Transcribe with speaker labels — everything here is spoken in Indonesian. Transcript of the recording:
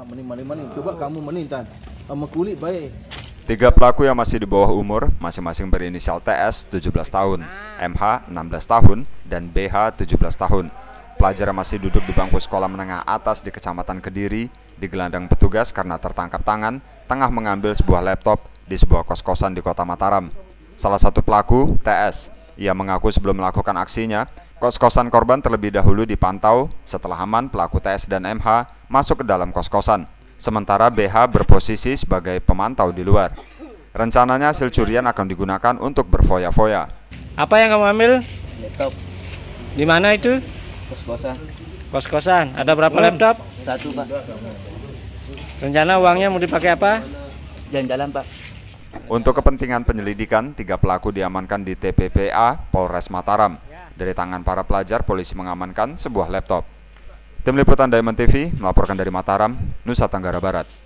Speaker 1: Ah, coba kamu tan. Ah, sama kulit baik
Speaker 2: Tiga pelaku yang masih di bawah umur, masing-masing berinisial TS 17 tahun, MH 16 tahun, dan BH 17 tahun. Pelajar masih duduk di bangku sekolah menengah atas di Kecamatan Kediri, digelandang petugas karena tertangkap tangan, tengah mengambil sebuah laptop di sebuah kos-kosan di kota Mataram. Salah satu pelaku, TS, ia mengaku sebelum melakukan aksinya, Kos-kosan korban terlebih dahulu dipantau setelah aman pelaku TS dan MH masuk ke dalam kos-kosan, sementara BH berposisi sebagai pemantau di luar. Rencananya hasil curian akan digunakan untuk berfoya-foya. Apa yang kamu
Speaker 1: ambil? Laptop.
Speaker 2: Di mana itu? Kos-kosan. Kos-kosan. Ada berapa laptop?
Speaker 1: Satu, Pak. Rencana uangnya mau dipakai apa? Jalan-jalan, Pak.
Speaker 2: Untuk kepentingan penyelidikan, tiga pelaku diamankan di TPPA Polres Mataram. Dari tangan para pelajar, polisi mengamankan sebuah laptop. Tim Liputan Diamond TV melaporkan dari Mataram, Nusa Tenggara Barat.